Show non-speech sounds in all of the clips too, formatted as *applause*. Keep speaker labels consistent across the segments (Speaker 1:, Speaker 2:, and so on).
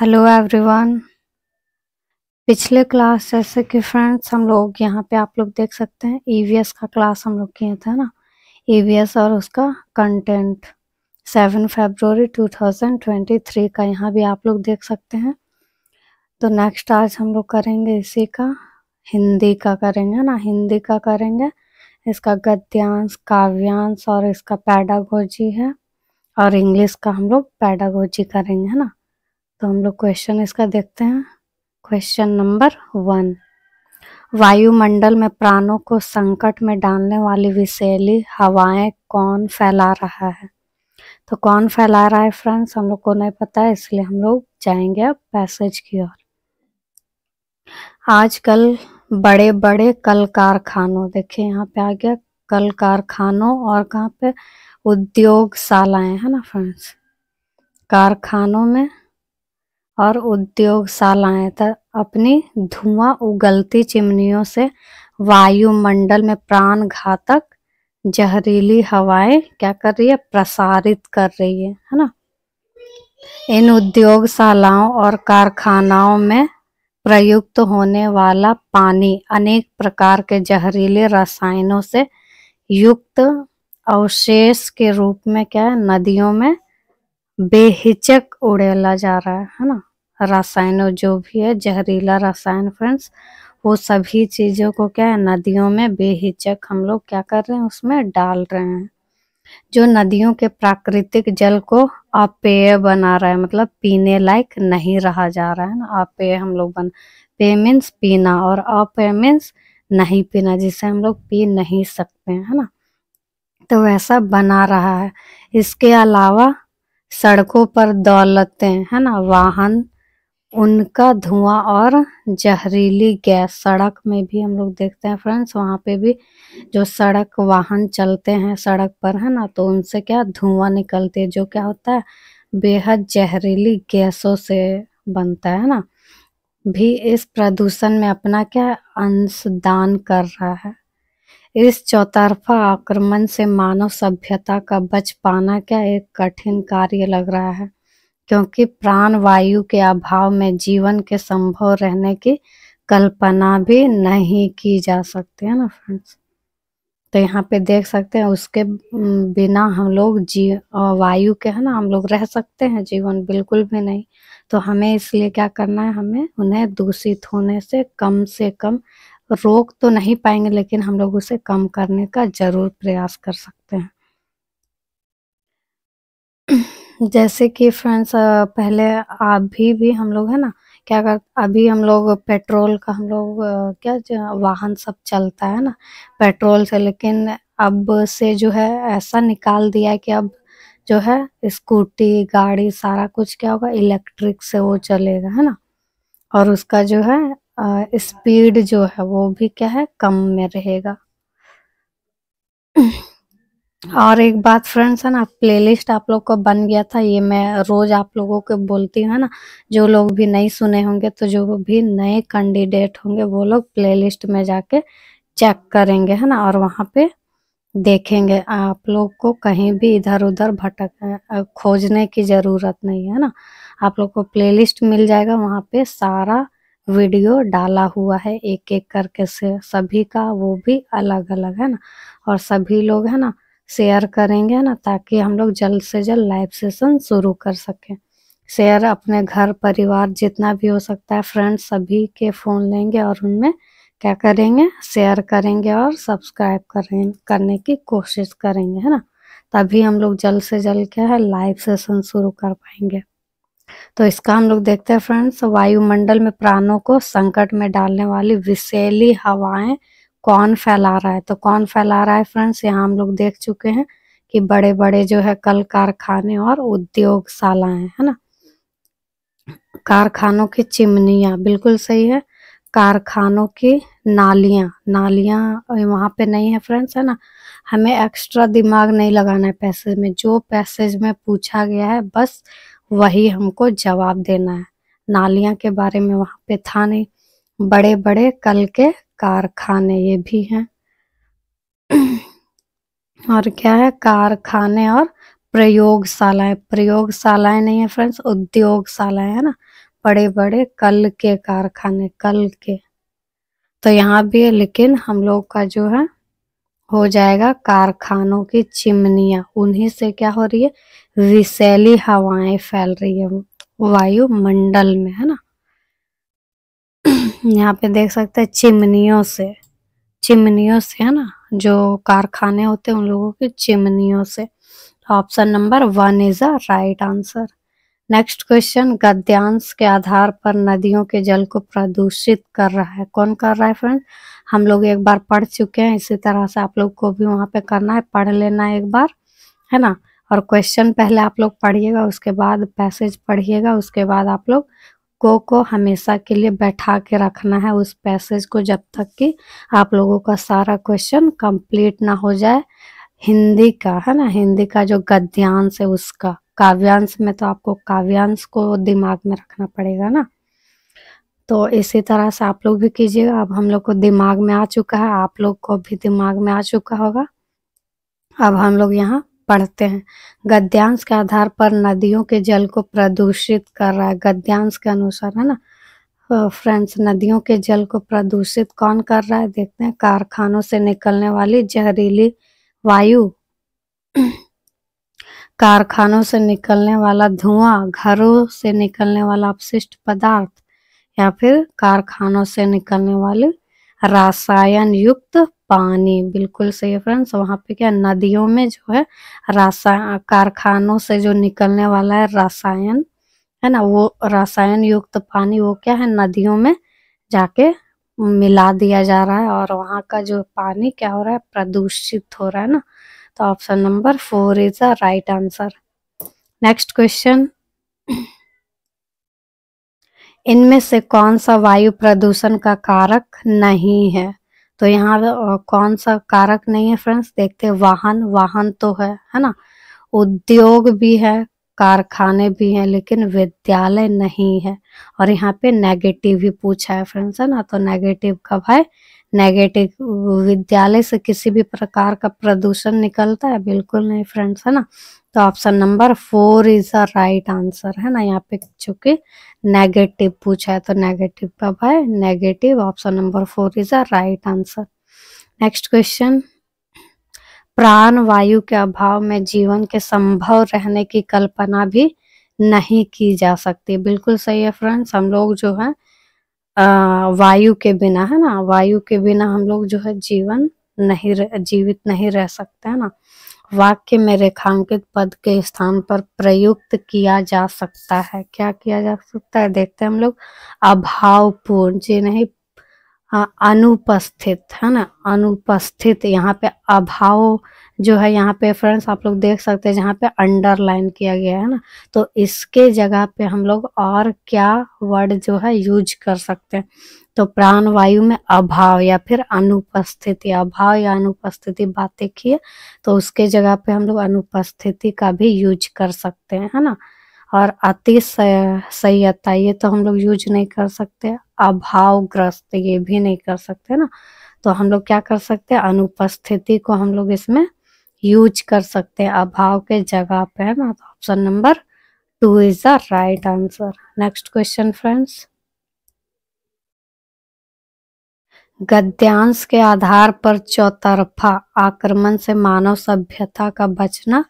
Speaker 1: Hello everyone पिछले class जैसे कि फ्रेंड्स हम लोग यहाँ पे आप लोग देख सकते हैं ईवीएस का क्लास हम लोग किए थे ना ईवीएस और उसका कंटेंट सेवन फरवरी 2023 का यहाँ भी आप लोग देख सकते हैं तो नेक्स्ट आज हम लोग करेंगे इसी का हिंदी का करेंगे ना हिंदी का करेंगे इसका गद्यांश काव्यांश और इसका पैडागोजी है और इंग्लिश का हम लोग पैडागोजी करेंगे है ना तो हम लोग क्वेश्चन इसका देखते हैं क्वेश्चन नंबर वन वायुमंडल में प्राणों को संकट में डालने वाली विषैली हवाएं कौन फैला रहा है तो कौन फैला रहा है फ्रेंड्स हम लोग को नहीं पता है इसलिए हम लोग जाएंगे अब पैसेज की ओर आजकल बड़े बड़े कल कारखानों देखिए यहाँ पे आ गया कल कारखानों और कहाँ पे उद्योगशालाएं है ना फ्रेंड्स कारखानों में और उद्योगशालाएं तक अपनी धुआं उगलती चिमनियों से वायुमंडल में प्राण घातक जहरीली हवाएं क्या कर रही है प्रसारित कर रही है है ना इन उद्योगशालाओं और कारखानाओं में प्रयुक्त होने वाला पानी अनेक प्रकार के जहरीले रसायनों से युक्त अवशेष के रूप में क्या है नदियों में बेहिचक उड़ेला जा रहा है है ना रसायन और जो भी है जहरीला रसायन फ्रेंड्स वो सभी चीजों को क्या है नदियों में बेहिचक हम लोग क्या कर रहे हैं उसमें डाल रहे हैं जो नदियों के प्राकृतिक जल को अपेय बना रहा है मतलब पीने लायक नहीं रहा जा रहा है ना अपेय हम लोग बन पेय मीन्स पीना और अपेय मीन्स नहीं पीना जिसे हम लोग पी नहीं सकते हैं है ना तो वैसा बना रहा है इसके अलावा सड़कों पर दौलते है ना वाहन उनका धुआं और जहरीली गैस सड़क में भी हम लोग देखते हैं फ्रेंड्स वहाँ पे भी जो सड़क वाहन चलते हैं सड़क पर है ना तो उनसे क्या धुआं निकलती है जो क्या होता है बेहद जहरीली गैसों से बनता है ना भी इस प्रदूषण में अपना क्या अंशदान कर रहा है इस चौतरफा आक्रमण से मानव सभ्यता का बच पाना क्या एक कठिन कार्य लग रहा है क्योंकि प्राण वायु के अभाव में जीवन के संभव रहने की कल्पना भी नहीं की जा सकती है ना फ्रेंड्स तो यहाँ पे देख सकते हैं उसके बिना हम लोग जी वायु के है ना हम लोग रह सकते हैं जीवन बिल्कुल भी नहीं तो हमें इसलिए क्या करना है हमें उन्हें दूषित होने से कम से कम रोक तो नहीं पाएंगे लेकिन हम लोग उसे कम करने का ज़रूर प्रयास कर सकते हैं जैसे कि फ्रेंड्स पहले अभी भी हम लोग है ना क्या कर अभी हम लोग पेट्रोल का हम लोग क्या वाहन सब चलता है ना पेट्रोल से लेकिन अब से जो है ऐसा निकाल दिया है कि अब जो है स्कूटी गाड़ी सारा कुछ क्या होगा इलेक्ट्रिक से वो चलेगा है ना और उसका जो है स्पीड जो है वो भी क्या है कम में रहेगा और एक बात फ्रेंड्स है ना प्लेलिस्ट आप लोग का बन गया था ये मैं रोज आप लोगों को बोलती हूँ ना जो लोग भी नहीं सुने होंगे तो जो भी नए कैंडिडेट होंगे वो लोग प्लेलिस्ट में जाके चेक करेंगे है ना और वहाँ पे देखेंगे आप लोग को कहीं भी इधर उधर भटक खोजने की ज़रूरत नहीं है ना आप लोग को प्ले मिल जाएगा वहाँ पे सारा वीडियो डाला हुआ है एक एक करके से सभी का वो भी अलग अलग है ना और सभी लोग है ना शेयर करेंगे ना ताकि हम लोग जल्द से जल्द लाइव सेशन शुरू कर सकें शेयर अपने घर परिवार जितना भी हो सकता है फ्रेंड्स सभी के फ़ोन लेंगे और उनमें क्या करेंगे शेयर करेंगे और सब्सक्राइब करें करने की कोशिश करेंगे है ना तभी हम लोग जल्द से जल्द क्या है लाइव सेशन शुरू कर पाएंगे तो इसका हम लोग देखते हैं फ्रेंड्स वायुमंडल में प्राणों को संकट में डालने वाली विषैली हवाएं कौन फैला रहा है तो कौन फैला रहा है फ्रेंड्स यहाँ हम लोग देख चुके हैं कि बड़े बड़े जो है कल कारखाने और उद्योगशालाएं है, है ना कारखानों की चिमनियां बिल्कुल सही है कारखानों की नालियां नालियां वहां पे नहीं है फ्रेंड्स है ना हमें एक्स्ट्रा दिमाग नहीं लगाना है पैसेज में जो पैसेज में पूछा गया है बस वही हमको जवाब देना है नालियां के बारे में वहाँ पे था नहीं बड़े बड़े कल के कारखाने ये भी हैं और क्या है कारखाने और प्रयोगशालाएं प्रयोगशालाएं नहीं है फ्रेंड्स उद्योगशालाएं है ना बड़े बड़े कल के कारखाने कल के तो यहाँ भी है लेकिन हम लोग का जो है हो जाएगा कारखानों की चिमनिया उन्हीं से क्या हो रही है विशैली हवाएं फैल रही है वायुमंडल में है ना यहाँ पे देख सकते हैं चिमनियों से चिमनियों से है ना जो कारखाने होते हैं उन लोगों के चिमनियों से option number one is a right answer next question गद्यांश के आधार पर नदियों के जल को प्रदूषित कर रहा है कौन कर रहा है फ्रेंड हम लोग एक बार पढ़ चुके हैं इसी तरह से आप लोग को भी वहां पे करना है पढ़ लेना है एक बार है ना और क्वेश्चन पहले आप लोग पढ़िएगा उसके बाद पैसेज पढ़िएगा उसके बाद आप लोग को को हमेशा के लिए बैठा के रखना है उस पैसेज को जब तक कि आप लोगों का सारा क्वेश्चन कंप्लीट ना हो जाए हिंदी का है ना हिंदी का जो गद्यांश है उसका काव्यांश में तो आपको काव्यांश को दिमाग में रखना पड़ेगा ना तो इसी तरह से आप लोग भी कीजिएगा अब हम लोग को दिमाग में आ चुका है आप लोग को भी दिमाग में आ चुका होगा अब हम लोग यहाँ पढ़ते हैं गद्यांश के आधार पर नदियों के जल को प्रदूषित कर रहा है गद्यांश के अनुसार है ना फ्रेंड्स नदियों के जल को प्रदूषित कौन कर रहा है देखते हैं कारखानों से निकलने वाली जहरीली वायु कारखानों से निकलने वाला धुआं घरों से निकलने वाला अपशिष्ट पदार्थ या फिर कारखानों से निकलने वाले रासायन युक्त पानी बिल्कुल सही है फ्रेंड्स वहाँ पे क्या नदियों में जो है रासायन कारखानों से जो निकलने वाला है रासायन है ना वो रासायन युक्त पानी वो क्या है नदियों में जाके मिला दिया जा रहा है और वहाँ का जो पानी क्या हो रहा है प्रदूषित हो रहा है ना तो option number four is the right answer next question इनमें से कौन सा वायु प्रदूषण का कारक नहीं है तो यहाँ पे कौन सा कारक नहीं है फ्रेंड्स देखते हैं वाहन वाहन तो है है ना उद्योग भी है कारखाने भी हैं लेकिन विद्यालय नहीं है और यहाँ पे नेगेटिव भी पूछा है फ्रेंड्स है ना तो नेगेटिव कब है नेगेटिव विद्यालय से किसी भी प्रकार का प्रदूषण निकलता है बिल्कुल नहीं फ्रेंड्स है ना तो option number four is a right answer है ना यहाँ पे चूंकि नेगेटिव पूछा है तो नेगेटिव कब है negative option number four is a right answer next question प्राण वायु के अभाव में जीवन के संभव रहने की कल्पना भी नहीं की जा सकती बिल्कुल सही है फ्रेंड्स हम लोग जो है वायु के बिना है ना वायु के बिना हम लोग जो है जीवन नहीं जीवित नहीं रह सकते है ना वाक्य में रेखांकित पद के स्थान पर प्रयुक्त किया जा सकता है क्या किया जा सकता है देखते हैं हम लोग अभावपूर्ण जी नहीं अनुपस्थित है ना अनुपस्थित यहाँ पे अभाव जो है यहाँ पे फ्रेंड्स आप लोग देख सकते हैं जहाँ पे अंडरलाइन किया गया है ना तो इसके जगह पे हम लोग और क्या वर्ड जो है यूज कर सकते हैं तो प्राण वायु में अभाव या फिर अनुपस्थिति अभाव या अनुपस्थिति बात देखिए तो उसके जगह पे हम लोग अनुपस्थिति का भी यूज कर सकते हैं है ना और अति सयता ये तो हम लोग यूज नहीं कर सकते अभावग्रस्त ये भी नहीं कर सकते ना तो हम लोग क्या कर सकते हैं अनुपस्थिति को हम लोग इसमें यूज कर सकते हैं अभाव के जगह पे है ना तो option number two is the right answer next question friends गद्यांश के आधार पर चौतरफा आक्रमण से मानव सभ्यता का बचना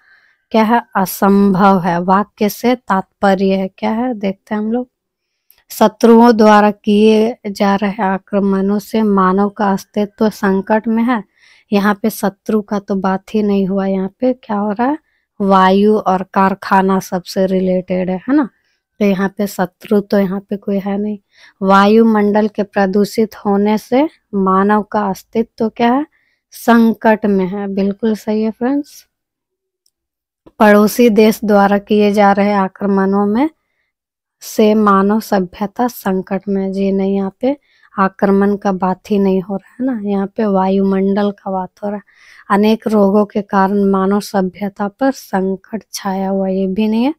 Speaker 1: क्या है असंभव है वाक्य से तात्पर्य है क्या है देखते हैं हम लोग शत्रुओं द्वारा किए जा रहे आक्रमणों से मानव का अस्तित्व संकट में है यहाँ पे शत्रु का तो बात ही नहीं हुआ यहाँ पे क्या हो रहा है वायु और कारखाना सबसे रिलेटेड है है ना तो यहाँ पे शत्रु तो यहाँ पे कोई है नहीं वायुमंडल के प्रदूषित होने से मानव का अस्तित्व तो क्या है संकट में है बिल्कुल सही है फ्रेंड्स पड़ोसी देश द्वारा किए जा रहे आक्रमणों में से मानव सभ्यता संकट में जी नहीं यहाँ पे आक्रमण का बात ही नहीं हो रहा है ना यहाँ पे वायुमंडल का बात हो रहा है अनेक रोगों के कारण मानव सभ्यता पर संकट छाया हुआ ये भी नहीं है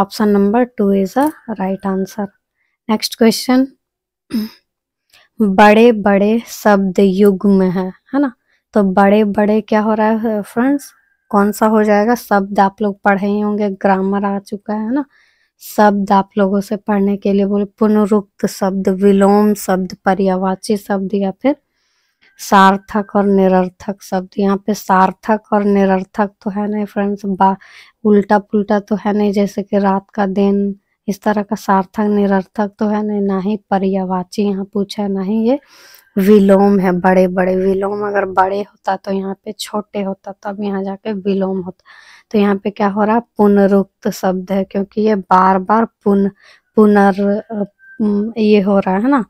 Speaker 1: option number two is a right answer next question बड़े बड़े शब्द युग में है है ना तो बड़े बड़े क्या हो रहा है फ्रेंड्स कौन सा हो जाएगा शब्द आप लोग पढ़े ही होंगे ग्रामर आ चुका है ना शब्द आप लोगों से पढ़ने के लिए बोले पुनरुक्त शब्द विलोम शब्द पर्यावाची शब्द या फिर सार्थक और निरर्थक शब्द यहाँ पे सार्थक और निरर्थक तो है नहीं फ्रेंड्स बा उल्टा पुल्टा तो है नहीं जैसे कि रात का दिन इस तरह का सार्थक निरर्थक तो है नहीं ना ही पर्यावाची यहाँ पूछा है ना ही ये विलोम है बड़े बड़े विलोम अगर बड़े होता तो यहाँ पे छोटे होता तब यहाँ जाके विलोम होता तो यहाँ पे क्या हो रहा है पुनरुक्त शब्द है क्योंकि ये बार बार पुन पुनर ये हो रहा है ना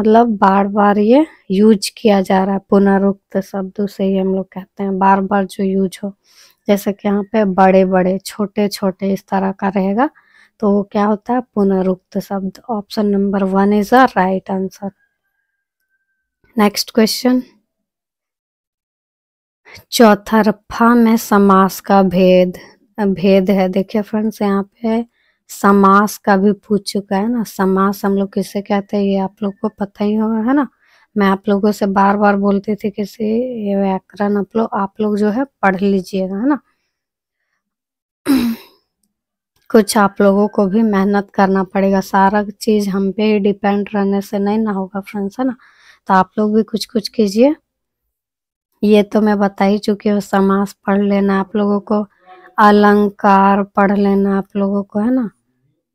Speaker 1: मतलब बार बार ये यूज किया जा रहा है पुनरुक्त शब्द उसे ही हम लोग कहते हैं बार बार जो यूज हो जैसे कि यहाँ पे बड़े बड़े छोटे छोटे इस तरह का रहेगा तो वो क्या होता है पुनरुक्त शब्द option number one is a right answer next question चौथा रफा में समास का भेद भेद है देखिए फ्रेंड्स यहाँ पे समास का भी पूछ चुका है ना समास हम लोग किसे कहते हैं ये आप लोग को पता ही होगा है ना मैं आप लोगों से बार बार बोलती थी किसी ये व्याकरण आप लोग आप लोग जो है पढ़ लीजिएगा है ना कुछ आप लोगों को भी मेहनत करना पड़ेगा सारा चीज हम पे ही डिपेंड रहने से नहीं ना होगा फ्रेंड्स है ना तो आप लोग भी कुछ कुछ कीजिए ये तो मैं बता ही चुकी हूँ समास पढ़ लेना आप लोगों को अलंकार पढ़ लेना आप लोगों को है ना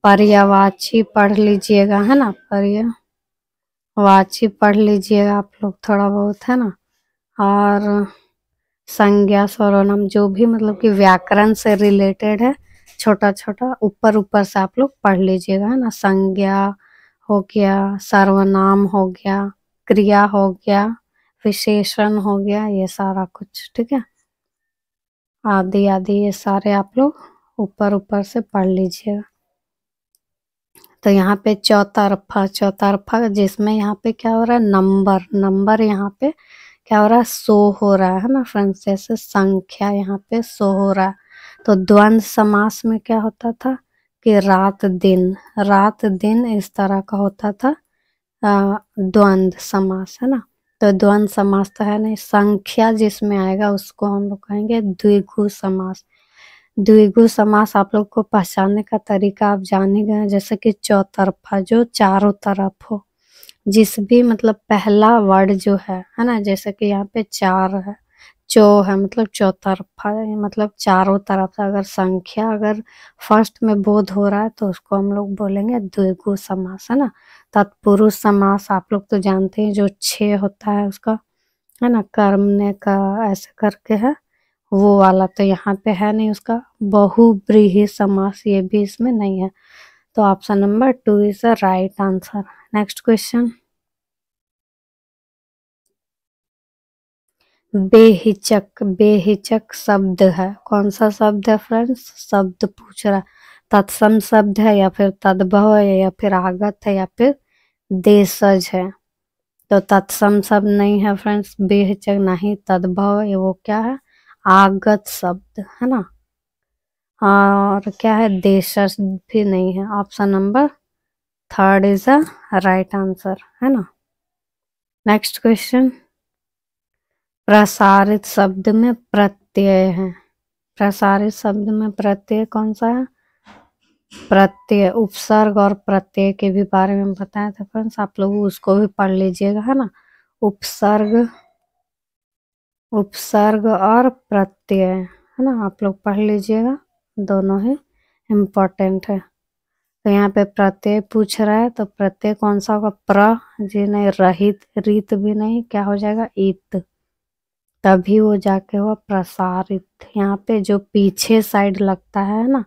Speaker 1: पर्यावाची पढ़ लीजिएगा है ना पर्यावाची पढ़ लीजिएगा आप लोग थोड़ा बहुत है ना और संज्ञा स्वरोनम जो भी मतलब कि व्याकरण से रिलेटेड है छोटा छोटा ऊपर ऊपर से आप लोग पढ़ लीजिएगा है ना संज्ञा हो गया सर्वनाम हो गया क्रिया हो गया विशेषण हो गया ये सारा कुछ ठीक है आदि आदि ये सारे आप लोग ऊपर ऊपर से पढ़ लीजिएगा तो यहाँ पे चौतरफा चौतरफा जिसमें यहाँ पे क्या हो रहा है नंबर नंबर यहाँ पे क्या हो रहा है सो हो रहा है ना फ्रेंड्स जैसे संख्या यहाँ पे सो हो रहा है तो द्वंद्व समास में क्या होता था कि रात दिन रात दिन इस तरह का होता था द्वंद्व समास है ना तो द्वंद समास तो है नहीं संख्या जिसमें आएगा उसको हम लोग कहेंगे द्विगु समास द्विगु समास आप लोग को पहचानने का तरीका आप जान ही गए जैसे कि चौतरफा जो चारों तरफ हो जिस भी मतलब पहला वर्ड जो है है ना जैसे कि यहाँ पे चार है चो है मतलब चौतरफा मतलब चारों तरफ से अगर संख्या अगर फर्स्ट में बोध हो रहा है तो उसको हम लोग बोलेंगे द्विगु समास है ना तत्पुरुष समास आप लोग तो जानते हैं जो छे होता है उसका है ना कर्म ने का ऐसे करके है वो वाला तो यहाँ पे है नहीं उसका बहुब्रीही समास ये भी इसमें नहीं है तो option number two is a right answer next question बेहिचक बेहिचक शब्द है कौन सा शब्द है फ्रेंड्स शब्द पूछ रहा तत्सम शब्द है या फिर तद्भव है या फिर आगत है या फिर देशज है तो तत्सम शब्द नहीं है फ्रेंड्स बेहचक नहीं तद्भव ये वो क्या है आगत शब्द है ना और क्या है देशज भी नहीं है option number third is the right answer है ना नेक्स्ट क्वेश्चन प्रसारित शब्द में प्रत्यय है प्रसारित शब्द में प्रत्यय कौन सा है प्रत्यय उपसर्ग और प्रत्यय के भी बारे में बताया था फ्रेंड्स आप लोग उसको भी पढ़ लीजिएगा है ना उपसर्ग उपसर्ग और प्रत्यय है ना आप लोग पढ़ लीजिएगा दोनों ही इम्पोर्टेंट है तो यहाँ पे प्रत्यय पूछ रहा है तो प्रत्यय कौन सा होगा प्र जी नहीं रहित रीत भी नहीं क्या हो जाएगा इत तभी वो जाके हुआ प्रसारित यहाँ पे जो पीछे साइड लगता है ना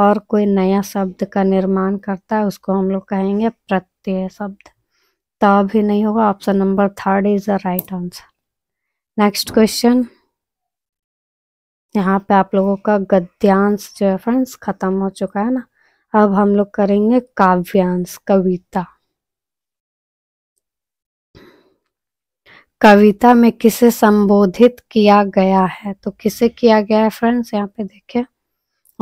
Speaker 1: और कोई नया शब्द का निर्माण करता है उसको हम लोग कहेंगे प्रत्यय शब्द तब भी नहीं होगा option number third is the right answer next question यहाँ पे आप लोगों का गद्यांश जो है फ्रेंड्स खत्म हो चुका है ना अब हम लोग करेंगे काव्यांश कविता कविता में किसे संबोधित किया गया है तो किसे किया गया है फ्रेंड्स यहाँ पे देखिए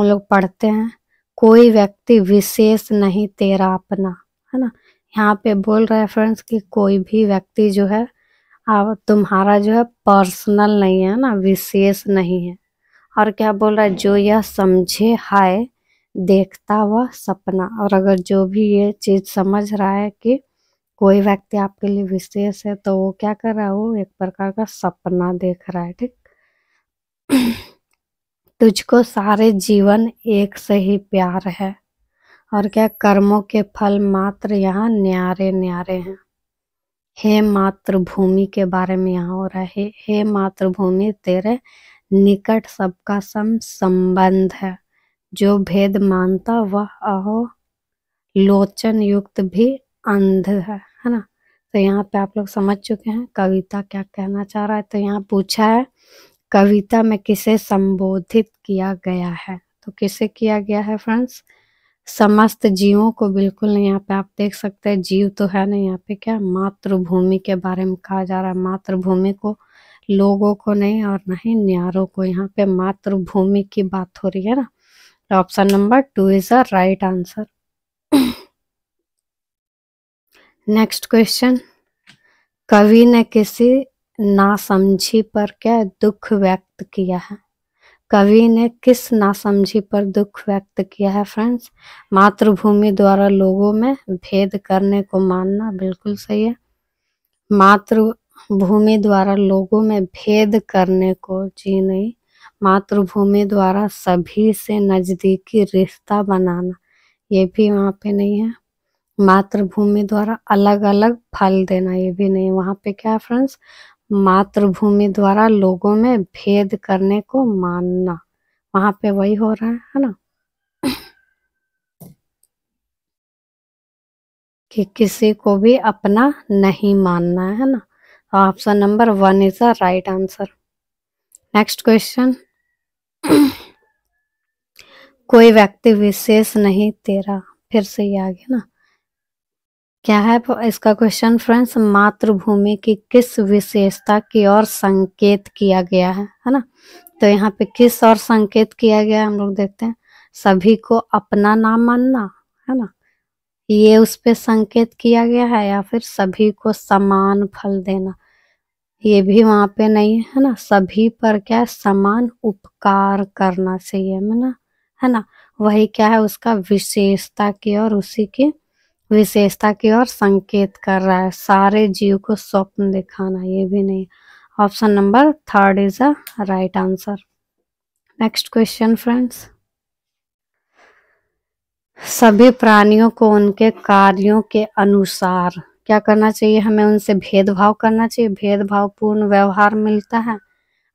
Speaker 1: हम लोग पढ़ते हैं कोई व्यक्ति विशेष नहीं तेरा अपना है ना यहाँ पे बोल रहे फ्रेंड्स कि कोई भी व्यक्ति जो है अब तुम्हारा जो है पर्सनल नहीं है ना विशेष नहीं है और क्या बोल रहा है जो यह समझे हाय देखता वह सपना और अगर जो भी ये चीज़ समझ रहा है कि कोई व्यक्ति आपके लिए विशेष है तो वो क्या कर रहा है वो एक प्रकार का सपना देख रहा है ठीक तुझको सारे जीवन एक से ही प्यार है और क्या कर्मों के फल मात्र यहाँ न्यारे न्यारे हैं हे मातृभूमि के बारे में यहाँ हो रहा है हे मातृभूमि तेरे निकट सबका सम संबंध है जो भेद मानता वह अहो लोचन युक्त भी अंध है है ना तो यहाँ पे आप लोग समझ चुके हैं कविता क्या कहना चाह रहा है तो यहाँ पूछा है कविता में किसे संबोधित किया गया है तो किसे किया गया है फ्रेंड्स समस्त जीवों को बिल्कुल नहीं यहाँ पे आप देख सकते हैं जीव तो है ना यहाँ पे क्या मातृभूमि के बारे में कहा जा रहा है मातृभूमि को लोगों को नहीं और नहीं न्यारों को यहाँ पे मातृभूमि की बात हो रही है ना तो option number two is a right answer next question कवि ने किसी नासमझी पर क्या दुख व्यक्त किया है कवि ने किस नासमझी पर दुख व्यक्त किया है फ्रेंड्स मातृभूमि द्वारा लोगों में भेद करने को मानना बिल्कुल सही है मातृभूमि द्वारा लोगों में भेद करने को जी नहीं मातृभूमि द्वारा सभी से नजदीकी रिश्ता बनाना ये भी वहाँ पे नहीं है मातृभूमि द्वारा अलग अलग फल देना ये भी नहीं वहाँ पे क्या है फ्रेंड्स मातृभूमि द्वारा लोगों में भेद करने को मानना वहां पे वही हो रहा है है ना *clears throat* कि किसी को भी अपना नहीं मानना है ना तो option number one is the right answer next question *clears throat* कोई व्यक्ति विशेष नहीं तेरा फिर से ही आ गया ना क्या है तो इसका क्वेश्चन फ्रेंड्स मातृभूमि की किस विशेषता की ओर संकेत किया गया है है ना तो यहाँ पे किस और संकेत किया गया हम लोग देखते हैं सभी को अपना नाम मानना है ना ये उस पर संकेत किया गया है या फिर सभी को समान फल देना ये भी वहां पे नहीं है, है ना सभी पर क्या समान उपकार करना चाहिए है ना है ना वही क्या है उसका विशेषता की और उसी की विशेषता की ओर संकेत कर रहा है सारे जीव को स्वप्न दिखाना ये भी नहीं option number third is a right answer next question friends सभी प्राणियों को उनके कार्यों के अनुसार क्या करना चाहिए हमें उनसे भेदभाव करना चाहिए भेदभाव पूर्ण व्यवहार मिलता है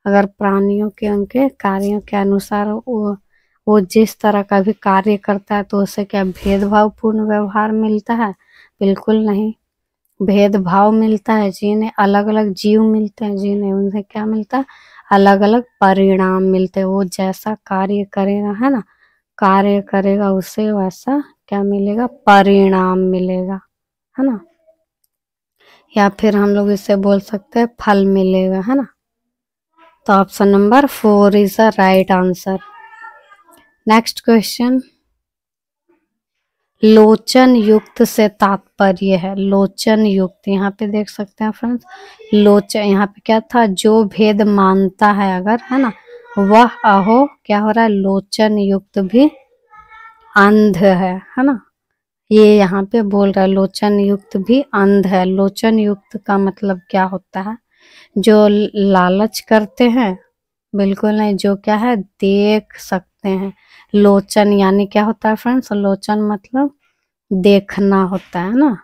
Speaker 1: अगर प्राणियों के उनके कार्यों के अनुसार वो वो जिस तरह का भी कार्य करता है तो उसे क्या भेदभाव पूर्ण व्यवहार मिलता है बिल्कुल नहीं भेदभाव मिलता है जिन्हें अलग अलग जीव मिलते हैं जिन्हें उनसे क्या मिलता है अलग अलग परिणाम मिलते हैं वो जैसा कार्य करेगा है ना कार्य करेगा उसे वैसा क्या मिलेगा परिणाम मिलेगा है ना या फिर हम लोग इसे बोल सकते हैं फल मिलेगा है ना तो option number four is the right answer next question लोचन युक्त से तात्पर्य है लोचन युक्त यहाँ पे देख सकते हैं फ्रेंड्स लोचन यहाँ पे क्या था जो भेद मानता है अगर है ना वह अहो क्या हो रहा है लोचन युक्त भी अंध है है ना ये यहाँ पे बोल रहा है लोचन युक्त भी अंध है लोचन युक्त का मतलब क्या होता है जो लालच करते हैं बिल्कुल नहीं जो क्या है देख सकते हैं लोचन यानी क्या होता है फ्रेंड्स लोचन मतलब देखना होता है ना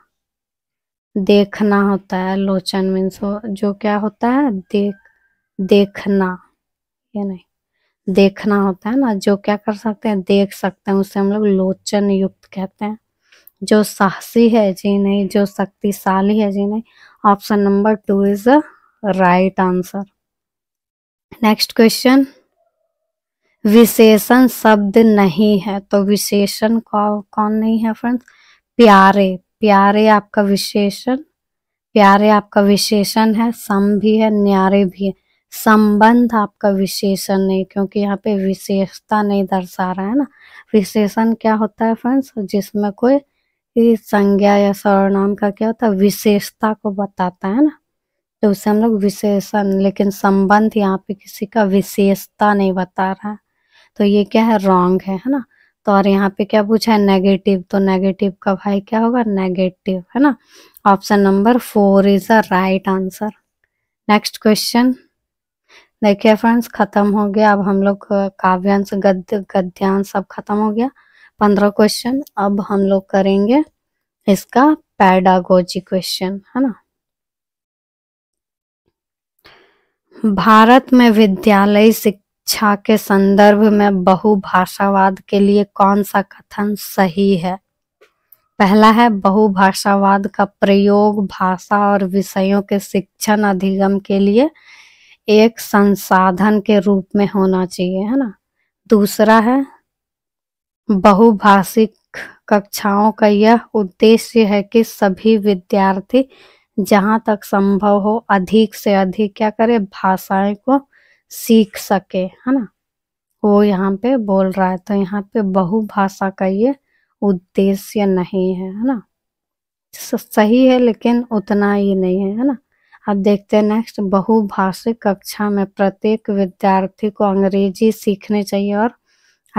Speaker 1: देखना होता है लोचन मीन्स जो क्या होता है देख देखना या नहीं देखना होता है ना जो क्या कर सकते हैं देख सकते हैं उसे हम लोग लोचन युक्त कहते हैं जो साहसी है जी नहीं जो शक्तिशाली है जी नहीं option number two is right answer next question विशेषण शब्द नहीं है तो विशेषण कौन नहीं है फ्रेंड्स प्यारे प्यारे आपका विशेषण प्यारे आपका विशेषण है सम भी है न्यारे भी है संबंध आपका विशेषण नहीं क्योंकि यहाँ पे विशेषता नहीं दर्शा रहा है ना विशेषण क्या होता है फ्रेंड्स जिसमें कोई संज्ञा या सर्वनाम का क्या होता है विशेषता को बताता है ना तो उसे हम लोग विशेषण लेकिन संबंध यहाँ पे किसी का विशेषता नहीं बता रहा है तो ये क्या है रॉन्ग है है ना तो और यहाँ पे क्या पूछा है नेगेटिव तो नेगेटिव का भाई क्या होगा नेगेटिव है ना option number four is a right answer next question देखिए फ्रेंड्स खत्म हो गया अब हम लोग काव्यांश गद्य गद्यांश सब खत्म हो गया पंद्रह क्वेश्चन अब हम लोग करेंगे इसका पैडागोजी क्वेश्चन है ना भारत में विद्यालय शिक्षा शिक्षा के संदर्भ में बहुभाषावाद के लिए कौन सा कथन सही है पहला है बहुभाषावाद का प्रयोग भाषा और विषयों के शिक्षण अधिगम के लिए एक संसाधन के रूप में होना चाहिए है ना दूसरा है बहुभाषिक कक्षाओं का यह उद्देश्य है कि सभी विद्यार्थी जहाँ तक संभव हो अधिक से अधिक क्या करें भाषाएं को सीख सके है ना वो यहाँ पे बोल रहा है तो यहाँ पे बहुभाषा का ये उद्देश्य नहीं है है ना सही है लेकिन उतना ही नहीं है है ना अब देखते हैं नेक्स्ट बहुभाषिक कक्षा में प्रत्येक विद्यार्थी को अंग्रेजी सीखनी चाहिए और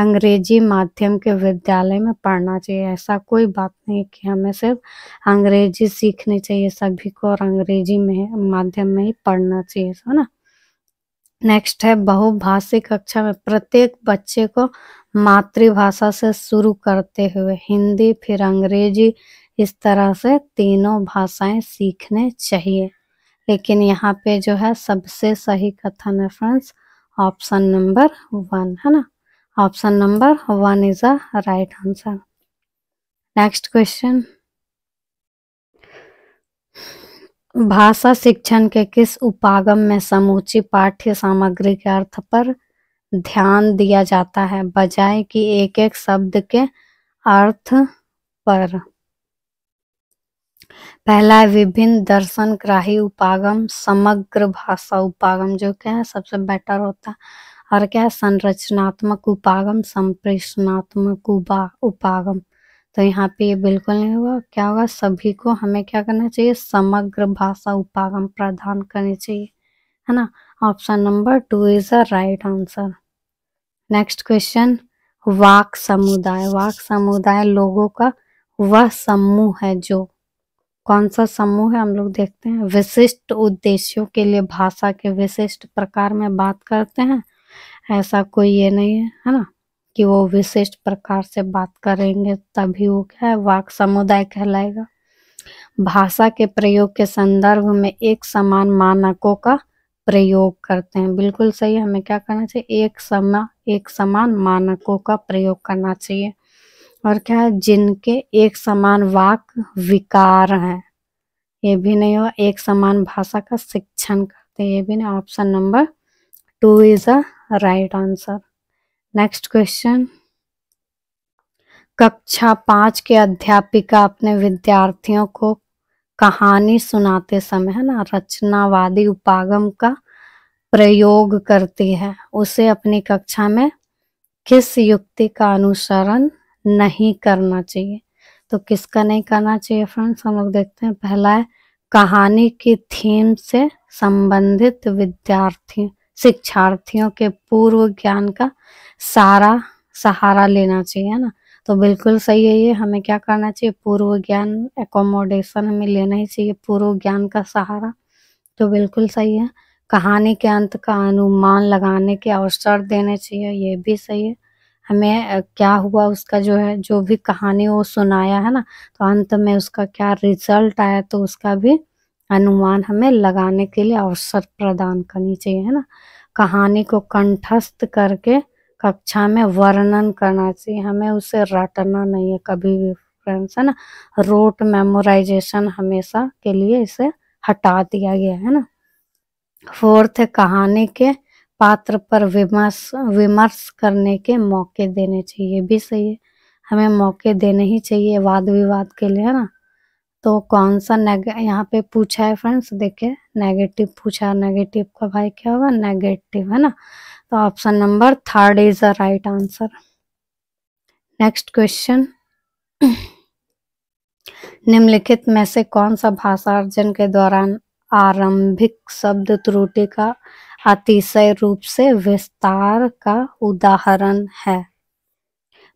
Speaker 1: अंग्रेजी माध्यम के विद्यालय में पढ़ना चाहिए ऐसा कोई बात नहीं कि हमें सिर्फ अंग्रेजी सीखनी चाहिए सभी को और अंग्रेजी में माध्यम में ही पढ़ना चाहिए है ना नेक्स्ट है बहुभाषिक कक्षा में प्रत्येक बच्चे को मातृभाषा से शुरू करते हुए हिंदी फिर अंग्रेजी इस तरह से तीनों भाषाएं सीखने चाहिए लेकिन यहाँ पे जो है सबसे सही कथन है फ्रेंड्स ऑप्शन नंबर वन है ना option number one is a right answer next question भाषा शिक्षण के किस उपागम में समूची पाठ्य सामग्री के अर्थ पर ध्यान दिया जाता है बजाय कि एक एक शब्द के अर्थ पर पहला है विभिन्न दर्शन ग्राही उपागम समग्र भाषा उपागम जो क्या है सबसे बेटर होता है और क्या है संरचनात्मक उपागम संप्रेषणात्मक उपागम तो यहाँ पे ये बिल्कुल नहीं होगा क्या होगा सभी को हमें क्या करना चाहिए समग्र भाषा उपागम प्रदान करनी चाहिए है ना option number two is a right answer next question वाक समुदाय वाक समुदाय लोगों का वह समूह है जो कौन सा समूह है हम लोग देखते हैं विशिष्ट उद्देश्यों के लिए भाषा के विशिष्ट प्रकार में बात करते हैं ऐसा कोई ये नहीं है है ना कि वो विशिष्ट प्रकार से बात करेंगे तभी वो क्या है वाक समुदाय कहलाएगा भाषा के प्रयोग के संदर्भ में एक समान मानकों का प्रयोग करते हैं बिल्कुल सही हमें क्या करना चाहिए एक समा एक समान मानकों का प्रयोग करना चाहिए और क्या है जिनके एक समान वाक विकार हैं ये भी नहीं हुआ एक समान भाषा का शिक्षण करते हैं ये भी नहीं option number two is a right answer next question कक्षा पांच के अध्यापिका अपने विद्यार्थियों को कहानी सुनाते समय है ना रचनावादी उपागम का प्रयोग करती है उसे अपनी कक्षा में किस युक्ति का अनुसरण नहीं करना चाहिए तो किसका नहीं करना चाहिए फ्रेंड्स हम लोग देखते हैं पहला है कहानी की थीम से संबंधित विद्यार्थी शिक्षार्थियों के पूर्व ज्ञान का सारा सहारा लेना चाहिए है ना तो बिल्कुल सही है ये हमें क्या करना चाहिए पूर्व ज्ञान एकोमोडेशन हमें लेना ही चाहिए पूर्व ज्ञान का सहारा तो बिल्कुल सही है कहानी के अंत का अनुमान लगाने के अवसर देने चाहिए ये भी सही है हमें क्या हुआ उसका जो है जो भी कहानी वो सुनाया है ना तो अंत में उसका क्या रिजल्ट आया तो उसका भी अनुमान हमें लगाने के लिए अवसर प्रदान करनी चाहिए है ना कहानी को कंठस्थ करके कक्षा में वर्णन करना चाहिए हमें उसे रटना नहीं है कभी भी फ्रेंड्स है ना रोट मेमोराइजेशन हमेशा के लिए इसे हटा दिया गया है ना फोर्थ कहानी के पात्र पर विमर्श विमर्श करने के मौके देने चाहिए भी सही है हमें मौके देने ही चाहिए वाद विवाद के लिए है ना तो कौन सा यहाँ पे पूछा है फ्रेंड्स देखिए नेगेटिव पूछा नेगेटिव का भाई क्या होगा नेगेटिव है ना तो option number third is the right answer next question निम्नलिखित में से कौन सा भाषा अर्जन के दौरान आरंभिक शब्द त्रुटि का अतिशय रूप से विस्तार का उदाहरण है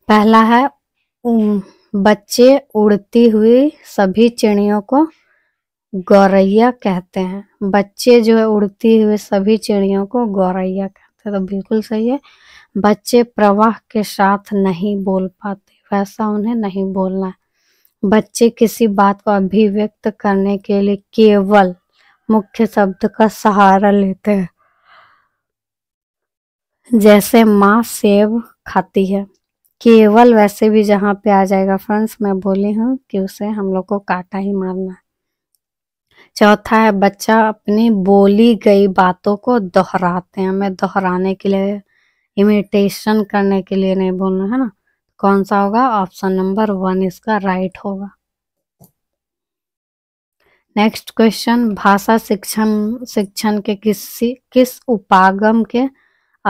Speaker 1: पहला है बच्चे उड़ती हुई सभी चिड़ियों को गौरैया कहते हैं बच्चे जो है उड़ती हुई सभी चिड़ियों को गौरैया कहते हैं है तो बिल्कुल सही है बच्चे प्रवाह के साथ नहीं बोल पाते वैसा उन्हें नहीं बोलना है बच्चे किसी बात को अभिव्यक्त करने के लिए केवल मुख्य शब्द का सहारा लेते हैं जैसे माँ सेब खाती है केवल वैसे भी जहाँ पे आ जाएगा फ्रेंड्स मैं बोली हूँ कि उसे हम लोग को काटा ही मारना है चौथा है बच्चा अपनी बोली गई बातों को दोहराते हैं हमें दोहराने के लिए इमिटेशन करने के लिए नहीं बोलना है ना कौन सा होगा ऑप्शन नंबर वन इसका राइट होगा नेक्स्ट क्वेश्चन भाषा शिक्षण शिक्षण के किसी किस उपागम के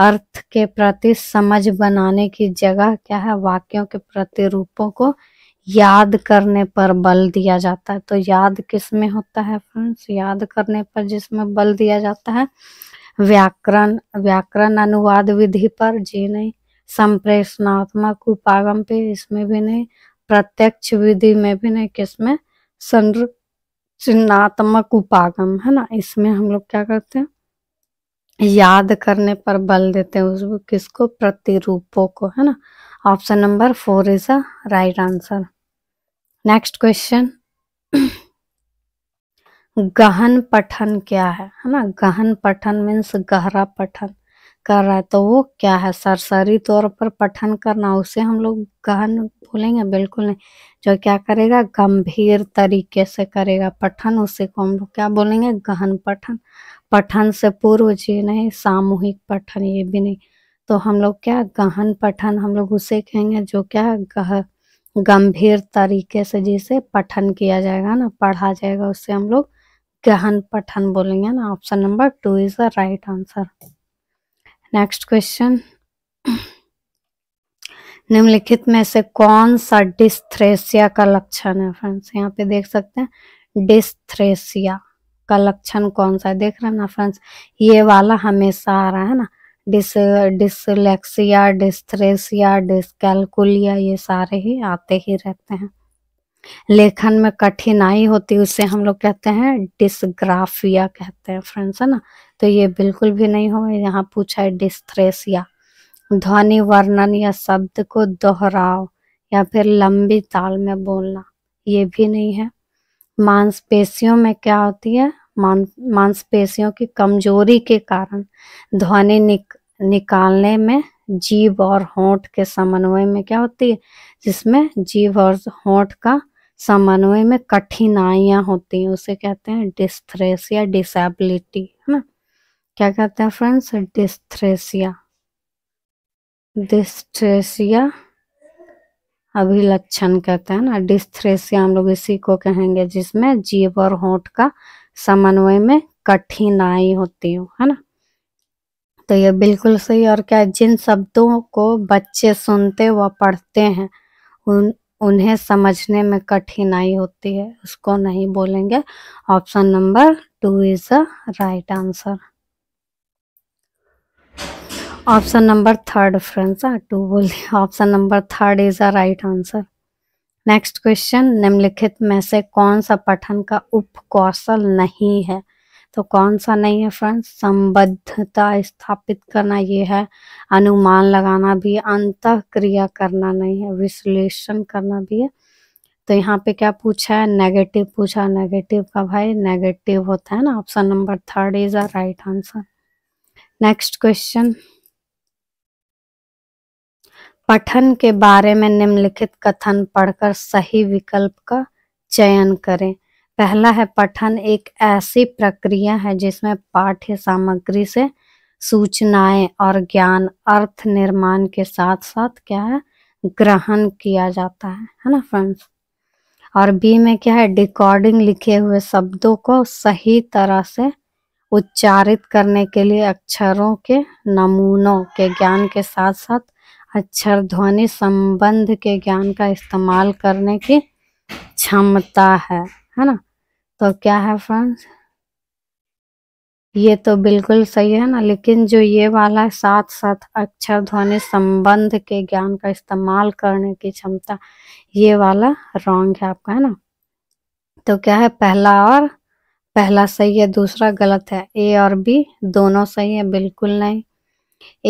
Speaker 1: अर्थ के प्रति समझ बनाने की जगह क्या है वाक्यों के प्रतिरूपों को याद करने पर बल दिया जाता है तो याद किस में होता है फ्रेंड्स याद करने पर जिसमें बल दिया जाता है व्याकरण व्याकरण अनुवाद विधि पर जी नहीं संप्रेषणात्मक उपागम पे इसमें भी नहीं प्रत्यक्ष विधि में भी नहीं किसमें संर उपागम है ना इसमें हम लोग क्या करते हैं याद करने पर बल देते हैं उसको किसको प्रतिरूपों को है ना option number four is a right answer next question गहन पठन क्या है है ना गहन पठन मीन्स गहरा पठन कर रहा है तो वो क्या है सरसरी तौर पर पठन करना उसे हम लोग गहन बोलेंगे बिल्कुल नहीं जो क्या करेगा गंभीर तरीके से करेगा पठन उसे को हम लोग क्या बोलेंगे गहन पठन पठन से पूर्व जी नहीं सामूहिक पठन ये भी नहीं तो हम लोग क्या गहन पठन हम लोग उसे कहेंगे जो क्या गह गंभीर तरीके से जिसे पठन किया जाएगा ना पढ़ा जाएगा उससे हम लोग गहन पठन बोलेंगे ना option number two is the right answer next question निम्नलिखित में से कौन सा डिस्थ्रेसिया का लक्षण है फ्रेंड्स यहाँ पे देख सकते हैं डिस्थ्रेसिया का लक्षण कौन सा है देख रहे हैं ना फ्रेंड्स ये वाला हमेशा आ रहा है ना डिस डिसलेक्सिया डिस्थ्रेसिया डिसकैलकुलिया ये सारे ही आते ही रहते हैं लेखन में कठिनाई होती उसे हम लोग कहते हैं डिसग्राफिया कहते हैं फ्रेंड्स है ना तो ये बिल्कुल भी नहीं हो यहाँ पूछा है डिस्थ्रेसिया ध्वनि वर्णन या शब्द को दोहराओ या फिर लंबी ताल में बोलना ये भी नहीं है मांसपेशियों में क्या होती है मांसपेशियों की कमजोरी के कारण ध्वनि निक, निकालने में जीव और होंठ के समन्वय में क्या होती है जिसमें जीव और होंठ का समन्वय में कठिनाइयां होती हैं उसे कहते हैं डिस्थ्रेसिया डिसेबिलिटी है ना क्या कहते हैं फ्रेंड्स डिस्थ्रेसिया डिस्थ्रेसिया अभिलक्षण कहते हैं ना डिस्थ्रेसिया हम लोग इसी को कहेंगे जिसमें जीव और होंठ का समन्वय में कठिनाई होती हो है ना तो ये बिल्कुल सही और क्या जिन शब्दों को बच्चे सुनते व पढ़ते हैं उन उन्हें समझने में कठिनाई होती है उसको नहीं बोलेंगे option number two is a right answer option number third friends हाँ, टू बोलिए option number third is a right answer next question निम्नलिखित में से कौन सा पठन का उप कौशल नहीं है तो कौन सा नहीं है फ्रेंड्स संबद्धता स्थापित करना ये है अनुमान लगाना भी अंत क्रिया करना नहीं है विश्लेषण करना भी है तो यहाँ पे क्या पूछा है नेगेटिव पूछा नेगेटिव का भाई नेगेटिव होता है ना option number third is a right answer next question पठन के बारे में निम्नलिखित कथन पढ़कर सही विकल्प का चयन करें पहला है पठन एक ऐसी प्रक्रिया है जिसमें पाठ्य सामग्री से सूचनाएं और ज्ञान अर्थ निर्माण के साथ साथ क्या है ग्रहण किया जाता है है ना फ्रेंड्स और बी में क्या है डिकॉर्डिंग लिखे हुए शब्दों को सही तरह से उच्चारित करने के लिए अक्षरों के नमूनों के ज्ञान के साथ साथ अक्षर ध्वनि संबंध के ज्ञान का इस्तेमाल करने की क्षमता है है ना तो क्या है फ्रेंड्स ये तो बिल्कुल सही है ना लेकिन जो ये वाला है साथ साथ अक्षर ध्वनि संबंध के ज्ञान का इस्तेमाल करने की क्षमता ये वाला रॉन्ग है आपका है ना तो क्या है पहला और पहला सही है दूसरा गलत है ए और बी दोनों सही है बिल्कुल नहीं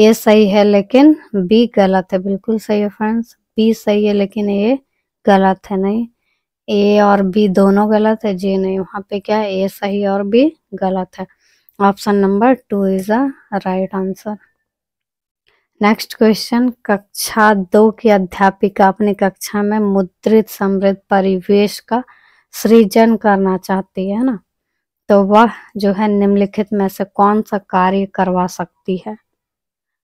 Speaker 1: ए सही है लेकिन बी गलत है बिल्कुल सही है फ्रेंड्स बी सही है लेकिन ए गलत है नहीं ए और बी दोनों गलत है जे नहीं वहाँ पे क्या है ए सही और बी गलत है option number two is a right answer next question कक्षा दो की अध्यापिका अपनी कक्षा में मुद्रित समृद्ध परिवेश का सृजन करना चाहती है ना तो वह जो है निम्नलिखित में से कौन सा कार्य करवा सकती है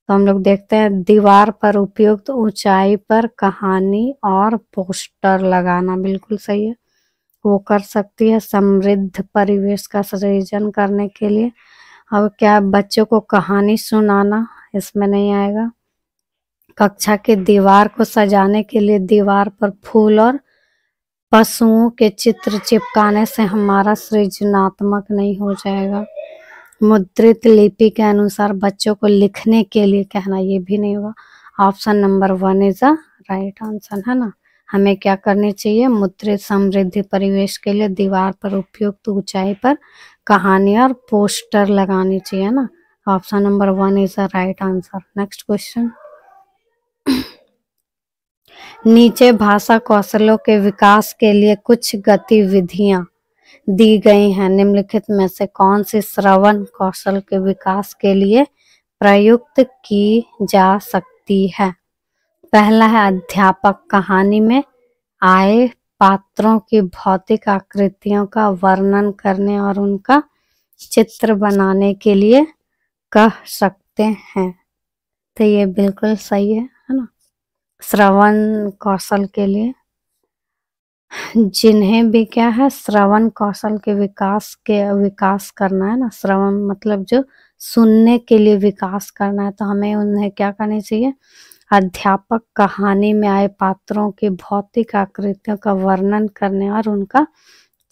Speaker 1: तो हम लोग देखते हैं दीवार पर उपयुक्त तो ऊंचाई पर कहानी और पोस्टर लगाना बिल्कुल सही है वो कर सकती है समृद्ध परिवेश का सृजन करने के लिए अब क्या बच्चों को कहानी सुनाना इसमें नहीं आएगा कक्षा की दीवार को सजाने के लिए दीवार पर फूल और पशुओं के चित्र चिपकाने से हमारा सृजनात्मक नहीं हो जाएगा मुद्रित लिपि के अनुसार बच्चों को लिखने के लिए कहना ये भी नहीं हुआ option number one is a right answer है ना हमें क्या करनी चाहिए मुद्रित समृद्धि परिवेश के लिए दीवार पर उपयुक्त ऊंचाई पर कहानी और पोस्टर लगानी चाहिए ना option number one is a right answer next question नीचे भाषा कौशलों के विकास के लिए कुछ गतिविधियां दी गई हैं निम्नलिखित में से कौन सी श्रवण कौशल के विकास के लिए प्रयुक्त की जा सकती है पहला है अध्यापक कहानी में आए पात्रों की भौतिक आकृतियों का वर्णन करने और उनका चित्र बनाने के लिए कह सकते हैं तो ये बिल्कुल सही है है ना श्रवण कौशल के लिए जिन्हें भी क्या है श्रवण कौशल के विकास के विकास करना है ना श्रवण मतलब जो सुनने के लिए विकास करना है तो हमें उन्हें क्या करनी चाहिए अध्यापक कहानी में आए पात्रों की भौतिक आकृतियों का वर्णन करने और उनका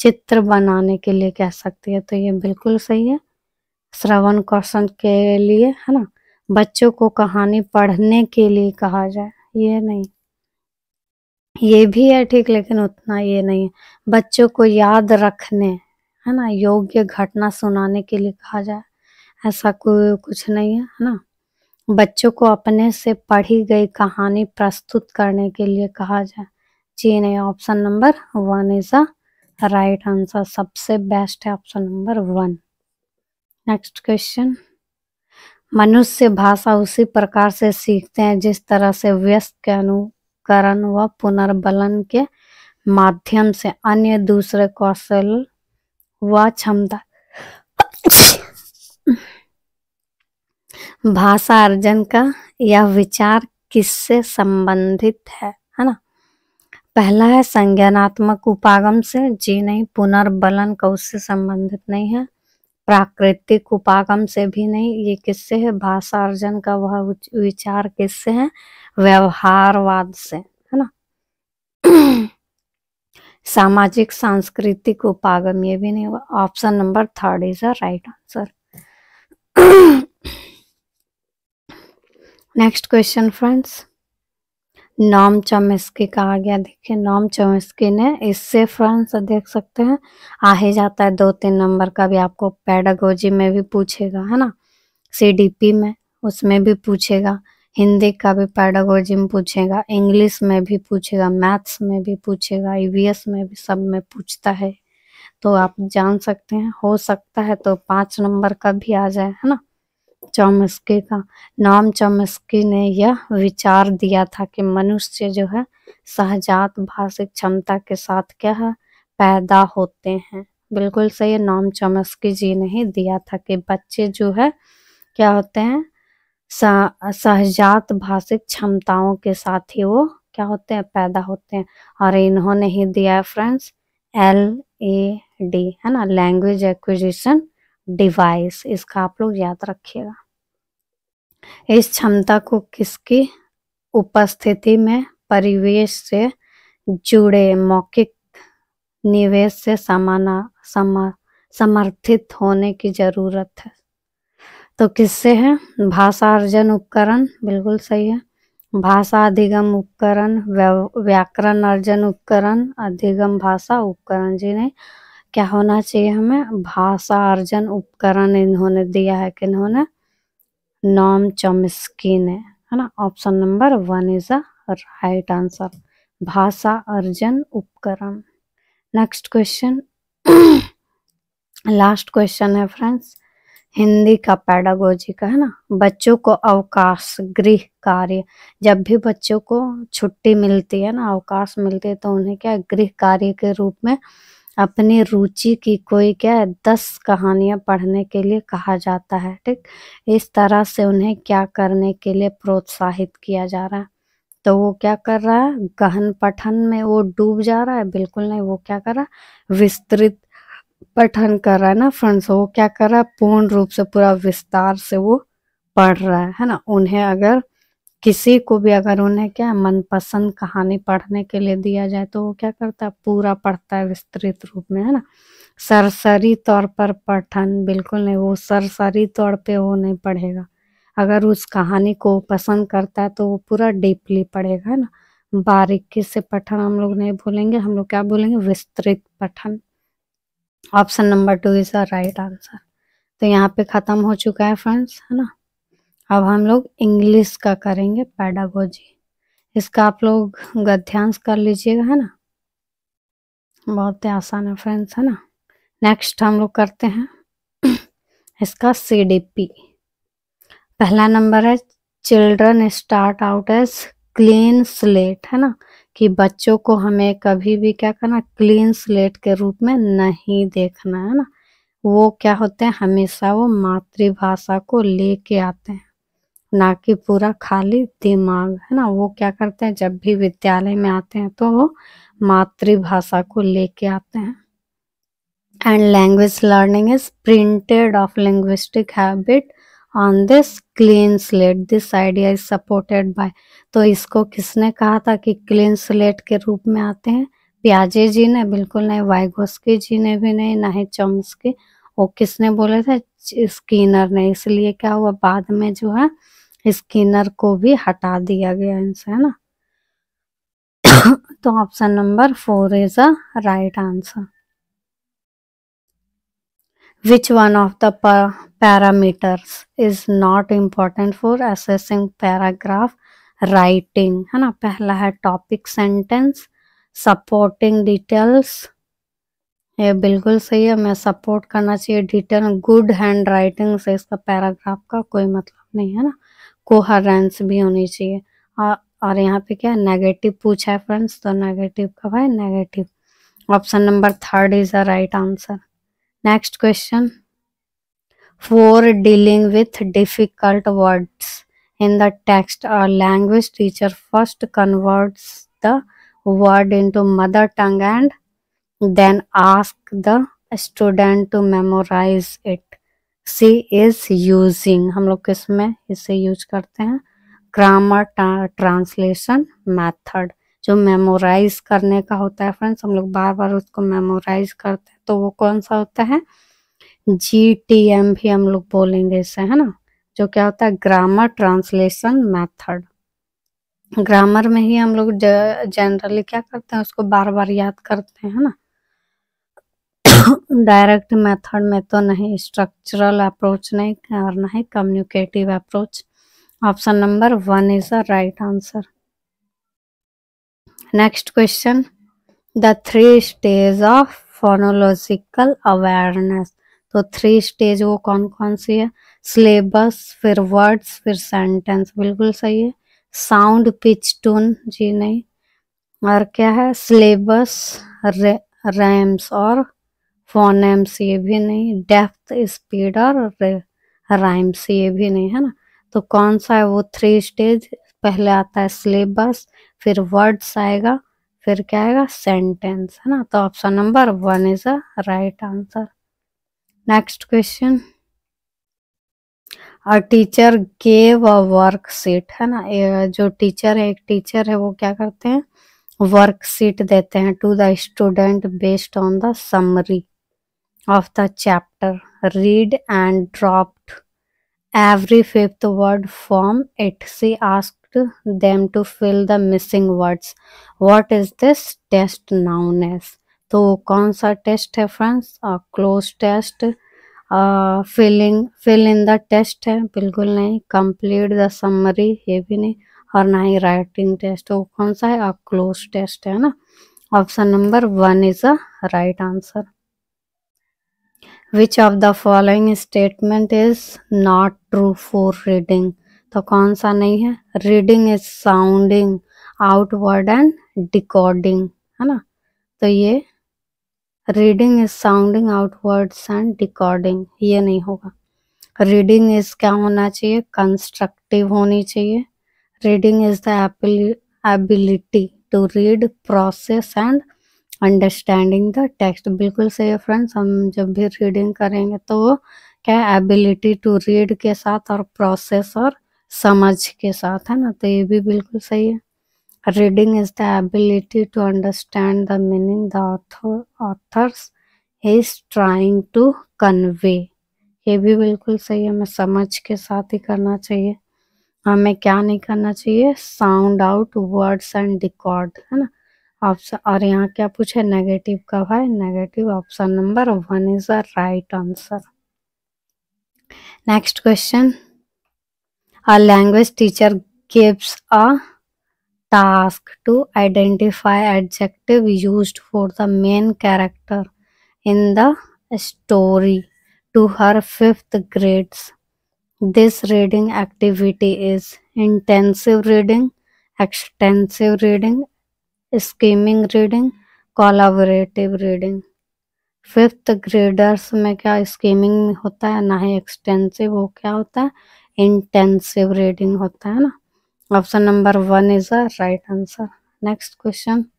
Speaker 1: चित्र बनाने के लिए कह सकती है तो ये बिल्कुल सही है श्रवण कौशल के लिए है ना बच्चों को कहानी पढ़ने के लिए कहा जाए ये नहीं ये भी है ठीक लेकिन उतना ये नहीं है बच्चों को याद रखने है ना योग्य घटना सुनाने के लिए कहा जाए ऐसा कोई कुछ नहीं है है ना बच्चों को अपने से पढ़ी गई कहानी प्रस्तुत करने के लिए कहा जाए जी नहीं option number one is a right answer सबसे बेस्ट है option number one next question मनुष्य भाषा उसी प्रकार से सीखते हैं जिस तरह से व्यस्त के अनु उपकरण व पुनर्बलन के माध्यम से अन्य दूसरे कौशल व क्षमता भाषा अर्जन का यह विचार किससे संबंधित है है ना पहला है संज्ञानात्मक उपागम से जी नहीं पुनर्बलन का उससे संबंधित नहीं है प्राकृतिक उपागम से भी नहीं ये किससे है भाषा अर्जन का वह विचार किससे है व्यवहारवाद से है ना सामाजिक सांस्कृतिक उपागम ये भी नहीं हुआ option number third is a right answer next question friends Noam का कहा गया देखिए नॉम चमस्की ने इससे फ्रेंड्स देख सकते हैं आ ही जाता है दो तीन नंबर का भी आपको पेडागोजी में भी पूछेगा है ना सीडीपी में उसमें भी पूछेगा हिंदी का भी पैडागोजी में पूछेगा इंग्लिश में भी पूछेगा मैथ्स में भी पूछेगा ईवीएस में भी सब में पूछता है तो आप जान सकते हैं हो सकता है तो पाँच नंबर का भी आ जाए है ना चौमस्की का नाम चौमस्की ने यह विचार दिया था कि मनुष्य जो है सहजात भाषिक क्षमता के साथ क्या है पैदा होते हैं बिल्कुल सही है नाम चौमस्की जी ने ही दिया था कि बच्चे जो है क्या होते हैं सहजात भाषिक क्षमताओं के साथ ही वो क्या होते हैं पैदा होते हैं और इन्होंने ही दिया है फ्रेंड्स एल ए डी है ना लैंग्वेज एक्विजिशन डिवाइस इसका आप लोग याद रखिएगा इस क्षमता को किसकी उपस्थिति में परिवेश से जुड़े मौखिक निवेश से समाना समा, समर्थित होने की जरूरत है तो किससे है भाषा अर्जन उपकरण बिल्कुल सही है भाषा अधिगम उपकरण व्याकरण अर्जन उपकरण अधिगम भाषा उपकरण जी नहीं क्या होना चाहिए हमें भाषा अर्जन उपकरण इन्होंने दिया है कि इन्होंने नॉम चमस्की ने है ना option number one is a right answer भाषा अर्जन उपकरण नेक्स्ट क्वेश्चन *clears throat* लास्ट क्वेश्चन है फ्रेंड्स हिंदी का पैडागोजी का है ना बच्चों को अवकाश गृह कार्य जब भी बच्चों को छुट्टी मिलती है ना अवकाश मिलती है तो उन्हें क्या गृह कार्य के रूप में अपनी रुचि की कोई क्या दस कहानियां पढ़ने के लिए कहा जाता है ठीक इस तरह से उन्हें क्या करने के लिए प्रोत्साहित किया जा रहा है तो वो क्या कर रहा है गहन पठन में वो डूब जा रहा है बिल्कुल नहीं वो क्या कर रहा है विस्तृत पठन कर रहा है ना फ्रेंड्स वो क्या कर रहा है पूर्ण रूप से पूरा विस्तार से वो पढ़ रहा है है ना उन्हें अगर किसी को भी अगर उन्हें क्या मनपसंद कहानी पढ़ने के लिए दिया जाए तो वो क्या करता है पूरा पढ़ता है विस्तृत रूप में है ना सरसरी तौर पर पठन बिल्कुल नहीं वो सरसरी तौर पे वो नहीं पढ़ेगा अगर उस कहानी को पसंद करता है तो वो पूरा डीपली पढ़ेगा है ना बारीकी से पठन हम लोग नहीं भूलेंगे हम लोग क्या बोलेंगे विस्तृत पठन option number two is the right answer तो यहाँ पे ख़त्म हो चुका है फ्रेंड्स है ना अब हम लोग इंग्लिश का करेंगे पैडागोजी इसका आप लोग गध्यांश कर लीजिएगा है ना बहुत ही आसान है फ्रेंड्स है ना नेक्स्ट हम लोग करते हैं *clears throat* इसका सी पहला नंबर है children start out as clean slate है ना कि बच्चों को हमें कभी भी क्या करना क्लीन स्लेट के रूप में नहीं देखना है ना वो क्या होते हैं हमेशा वो मातृभाषा को लेके आते हैं ना कि पूरा खाली दिमाग है ना वो क्या करते हैं जब भी विद्यालय में आते हैं तो वो मातृभाषा को लेके आते हैं and language learning is printed of linguistic habit on this clean slate this idea is supported by तो इसको किसने कहा था कि क्लीन स्लेट के रूप में आते हैं प्याजे जी ने बिल्कुल नहीं वाइगोस्की जी ने भी नहीं ना ही चम्सकी वो किसने बोले थे स्किनर ने इसलिए क्या हुआ बाद में जो है स्किनर को भी हटा दिया गया इनसे है ना तो option number four is a right answer which one of the parameters is not important for assessing paragraph writing है ना पहला है टॉपिक सेंटेंस सपोर्टिंग डिटेल्स ये बिल्कुल सही है मैं सपोर्ट करना चाहिए डिटेल गुड हैंड राइटिंग से इसका पैराग्राफ का कोई मतलब नहीं है ना कोहरेंस भी होनी चाहिए और और यहाँ पे क्या नेगेटिव पूछा है फ्रेंड्स तो नेगेटिव कब है negative option number third is the right answer next question for dealing with difficult words in the text our language teacher first converts the word into mother tongue and then ask the student to memorize it she is using हम लोग किसमें इसे use करते हैं grammar translation method जो memorise करने का होता है फ्रेंड्स हम लोग बार बार उसको मेमोराइज करते हैं तो वो कौन सा होता है जी टी एम भी हम लोग बोलेंगे इसे है ना जो क्या होता है ग्रामर ट्रांसलेशन मेथड ग्रामर में ही हम लोग जनरली क्या करते हैं उसको बार बार याद करते हैं ना डायरेक्ट मेथड में तो नहीं स्ट्रक्चरल अप्रोच नहीं करना है communicative approach option number one is the right answer next question the three stage of phonological awareness तो थ्री स्टेज वो कौन कौन सी है सिलेबस फिर वर्ड्स फिर सेंटेंस बिल्कुल सही है साउंड पिच टोन जी नहीं और क्या है सिलेबस रैम्स और फोनेम्स ये भी नहीं डेप्थ स्पीड और राइम्स ये भी नहीं है ना तो कौन सा है वो थ्री स्टेज पहले आता है सिलेबस फिर वर्ड्स आएगा फिर क्या आएगा सेंटेंस है ना तो option number one is a right answer Next question. A teacher gave a worksheet है ना जो टीचर है एक टीचर है वो क्या करते हैं वर्कशीट देते हैं to the student based on the summary of the chapter read and dropped every fifth word form it she asked them to fill the missing words what is this test noun as तो कौन सा test है friends cloze test filling fill in the test है बिल्कुल नहीं complete the summary ये भी नहीं और ना ही राइटिंग टेस्ट वो कौन सा है क्लोज टेस्ट है ना option number one is a right answer which of the following statement is not true for reading तो कौन सा नहीं है reading is sounding out word and decoding है ना तो ये reading is sounding out words and decoding ये नहीं होगा रीडिंग इज क्या होना चाहिए कंस्ट्रक्टिव होनी चाहिए reading is the ability to read process and understanding the text बिल्कुल सही है फ्रेंड्स हम जब भी रीडिंग करेंगे तो वो क्या है एबिलिटी टू रीड के साथ और प्रोसेस और समझ के साथ है ना तो ये भी बिल्कुल सही है Reading is the ability to understand the meaning the author authors is trying to convey. ये भी बिल्कुल सही है हमें समझ के साथ ही करना चाहिए हमें क्या नहीं करना चाहिए sound out words and record है ना ऑप्शन और यहाँ क्या पूछे नेगेटिव का भाई negative option number one is the right answer next question a language teacher gives a task to identify adjective used for the main character in the story to her fifth grades. This reading activity is intensive reading, extensive reading, skimming reading collaborative reading fifth graders में क्या skimming होता है ना ही extensive वो क्या होता है intensive reading होता है ना Option number 1 is the right answer. Next question.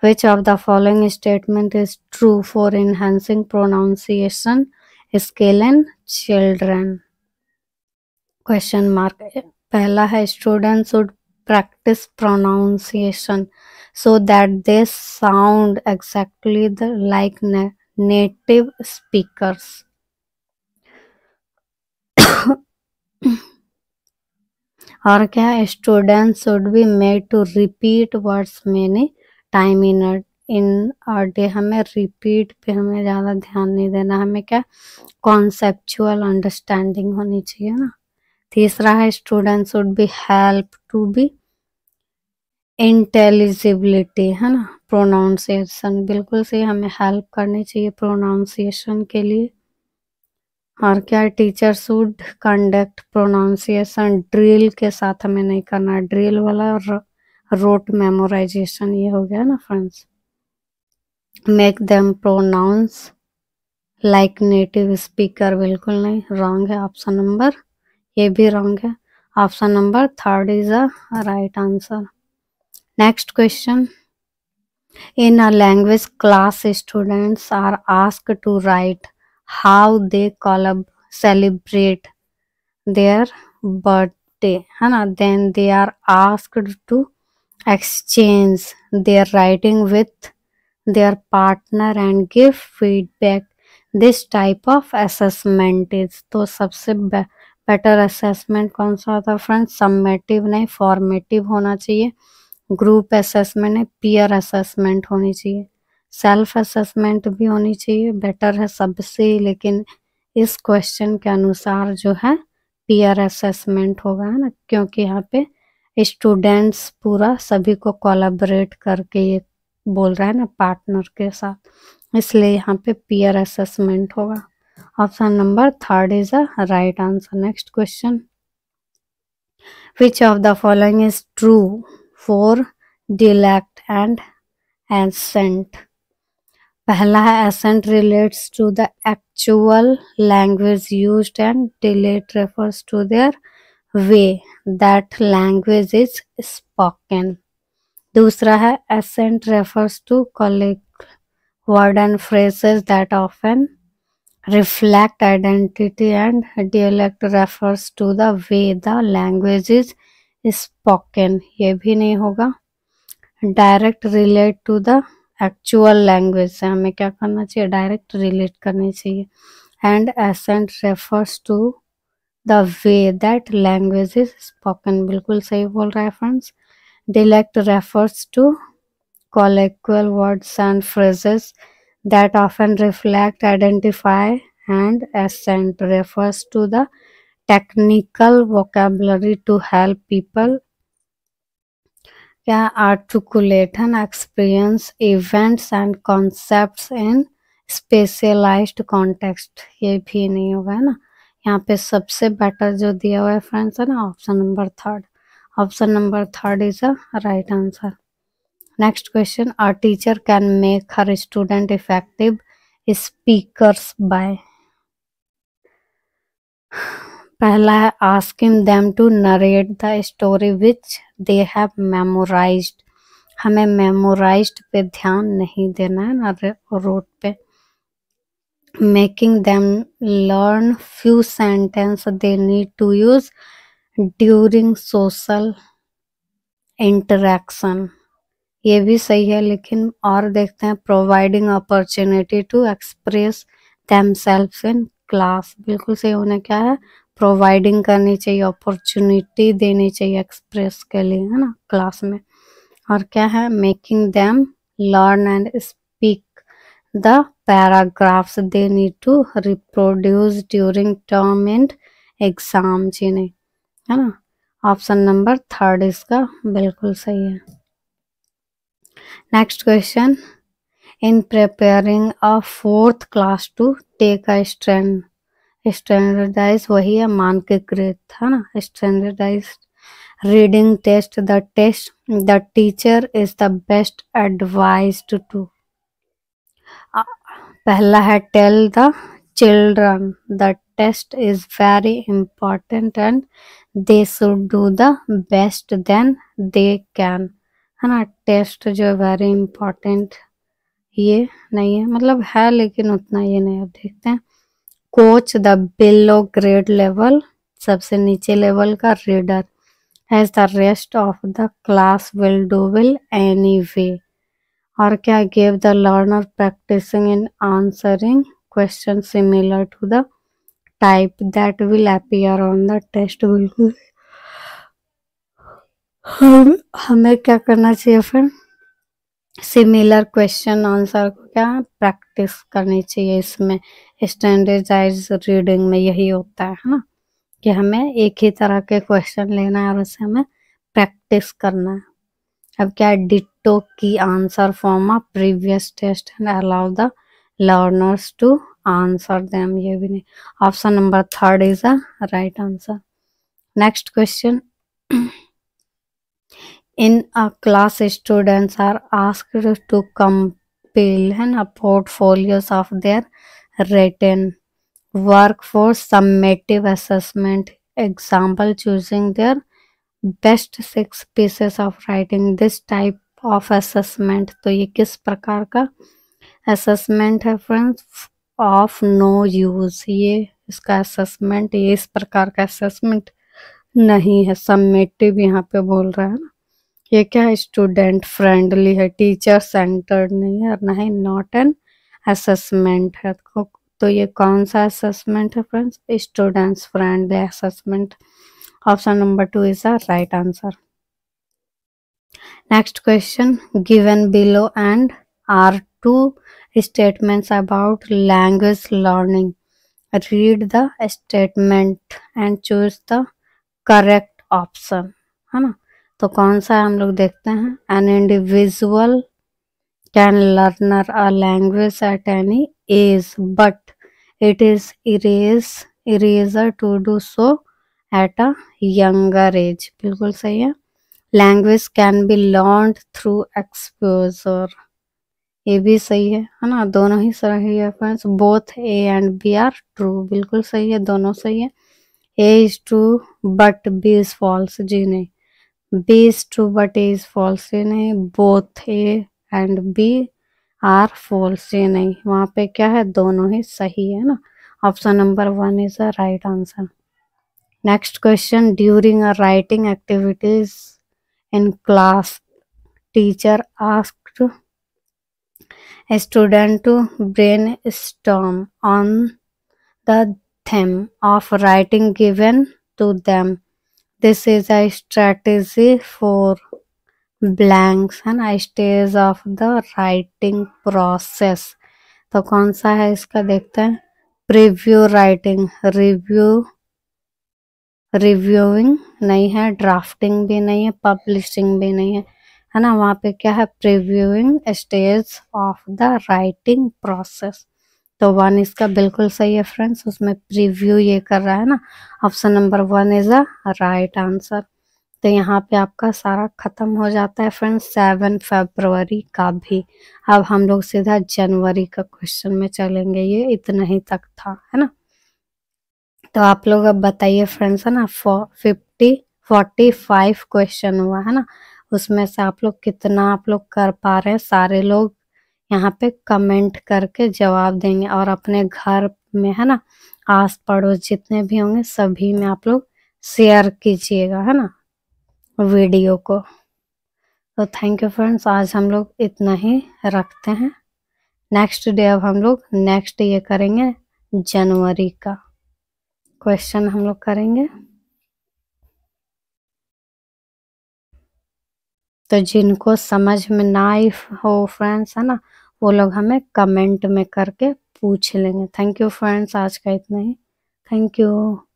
Speaker 1: Which of the following statement is true for enhancing pronunciation, skill in children? Question mark. पहला है students should practice pronunciation so that they sound exactly the, like na native speakers. और क्या student should be made to repeat words many time in in day हमें repeat पे हमें ज़्यादा ध्यान नहीं देना हमें क्या कॉन्सेप्चुअल अंडरस्टैंडिंग होनी चाहिए ना तीसरा है student should be help to be intelligibility है ना प्रोनाउंसिएशन बिल्कुल से हमें हेल्प करनी चाहिए प्रोनाउंसिएशन के लिए और क्या teacher should conduct pronunciation drill के साथ हमें नहीं करना ड्रिल वाला और रोट मेमोराइजेशन ये हो गया ना friends make them pronounce like native speaker बिल्कुल नहीं रॉन्ग है ऑप्शन नंबर ये भी रॉन्ग है option number third is a right answer next question in a language class students are ask to write how they कॉलब celebrate their birthday है ना then they are asked to exchange their writing with their partner and give feedback this type of assessment is तो सबसे better assessment कौन सा होता है friend summative नहीं फॉर्मेटिव होना चाहिए ग्रुप असेसमेंट नहीं पीयर असेसमेंट होनी चाहिए सेल्फ असेसमेंट भी होनी चाहिए बेटर है सबसे लेकिन इस क्वेश्चन के अनुसार जो है पीयर असेसमेंट होगा है ना क्योंकि यहाँ पे स्टूडेंट्स पूरा सभी को कोलाबरेट करके ये बोल रहा है ना पार्टनर के साथ इसलिए यहाँ पे पीयर असेसमेंट होगा option number third is a right answer next question which of the following is true for dialect and accent पहला है accent relates to the actual language used and dialect refers to their way that language is spoken दूसरा है accent refers to colloquial word and phrases that often reflect identity and dialect refers to the way the language is spoken ये भी नहीं होगा direct relate to the actual language से हमें क्या करना चाहिए डायरेक्ट रिलेट करनी चाहिए and accent refers to the way that language is spoken बिल्कुल सही बोल रहा है friends dialect refers to colloquial words and phrases that ऑफ एंड reflect identify and accent refers to the technical vocabulary to help people can articulate and experience events and concept in specialised context ये भी नहीं होगा ना यहाँ पे सबसे बेटर जो दिया हुआ है फ्रेंड्स है ना option number third option number third is a right answer next question a teacher can make her student effective speakers by पहला है asking them to narrate the story which they have memorise हमें memorise पे ध्यान नहीं देना है ना rote पे making them learn few sentence they need to use during social interaction ये भी सही है लेकिन और देखते हैं providing opportunity to express them self in class बिल्कुल सही होने क्या है प्रोवाइडिंग करनी चाहिए अपॉर्चुनिटी देनी चाहिए एक्सप्रेस के लिए है ना क्लास में और क्या है making them learn and speak the paragraphs they need to reproduce during term end exam जी ने है ना ऑप्शन नंबर थर्ड इसका बिल्कुल सही है next question in preparing a fourth class to take a strength standardise वही है मानकीकृत था ना standardise reading test the test the teacher is the best advise to पहला है tell the children the test is very important and they should do the best then they can है ना test जो है वेरी इम्पोर्टेंट ये नहीं है मतलब है लेकिन उतना ये नहीं अब देखते हैं coach the below grade level सबसे नीचे लेवल का reader as the rest of the class will do will anyway और क्या give the learner practising in answering question similar to the type that will appear on the test बिल्कुल हम हमें क्या करना चाहिए फिर सिमिलर क्वेश्चन आंसर को क्या प्रैक्टिस करनी चाहिए इसमें स्टैंडर्डाइज रीडिंग में यही होता है ना कि हमें एक ही तरह के क्वेश्चन लेना है और उसे हमें प्रैक्टिस करना है अब क्या डिटो की answer form of previous test and allow the learners to answer them ये भी नहीं option number third is a right answer next question in in a class students are asked to है ना portfolios of their written work for summative assessment example choosing their best six pieces of writing this type of assessment तो ये किस प्रकार का assessment है friends of no use ये इसका असेसमेंट ये इस प्रकार का असेसमेंट नहीं है सबमिटिव यहाँ पे बोल रहा है ना ये क्या है स्टूडेंट फ्रेंडली है टीचर सेंटर्ड नहीं है और ना ही नॉट एन असेसमेंट है तो, तो, ये कौन सा असेसमेंट है friends students friendly assessment option number two is a right answer next question given below and are two statements about language learning read the statement and choose the correct option है ना तो कौन सा हम लोग देखते हैं an individual can learn a language at any age but it is erase eraser to do so at a younger age बिल्कुल सही है language can be learn through exposure ये भी सही है है ना दोनों ही सही है friends both A and B are true बिल्कुल सही है दोनों सही है A is true but B is false जी नहीं B is true but A is false जी नहीं both A and B are false ये नहीं वहाँ पे क्या है दोनों ही सही है ना option number one is a right answer next question during a writing activities in class teacher asked student to brain storm on the theme of writing given to them this is a strategy for blanks है ना stage of the writing process तो कौन सा है इसका देखते हैं preview writing review reviewing नहीं है ड्राफ्टिंग भी नहीं है पब्लिशिंग भी नहीं है है ना वहाँ पे क्या है previewing stage of the writing process तो वन इसका बिल्कुल सही है फ्रेंड्स उसमें प्रिव्यू ये कर रहा है ना option number one is a right answer तो यहाँ पे आपका सारा ख़त्म हो जाता है फ्रेंड्स सेवन फेब्रवरी का भी अब हम लोग सीधा जनवरी का क्वेश्चन में चलेंगे ये इतना ही तक था है ना तो आप लोग अब बताइए फ्रेंड्स है ना फिफ्टी फोर्टी फाइव क्वेश्चन हुआ है ना उसमें से आप लोग कितना आप लोग कर पा रहे हैं सारे लोग यहाँ पे कमेंट करके जवाब देंगे और अपने घर में है ना आस पड़ोस जितने भी होंगे सभी में आप लोग शेयर कीजिएगा है ना वीडियो को तो थैंक यू फ्रेंड्स आज हम लोग इतना ही रखते हैं नेक्स्ट डे अब हम लोग नेक्स्ट ये करेंगे जनवरी का क्वेश्चन हम लोग करेंगे तो जिनको समझ में ना आई हो फ्रेंड्स है ना वो लोग हमें कमेंट में करके पूछ लेंगे थैंक यू फ्रेंड्स आज का इतना ही थैंक यू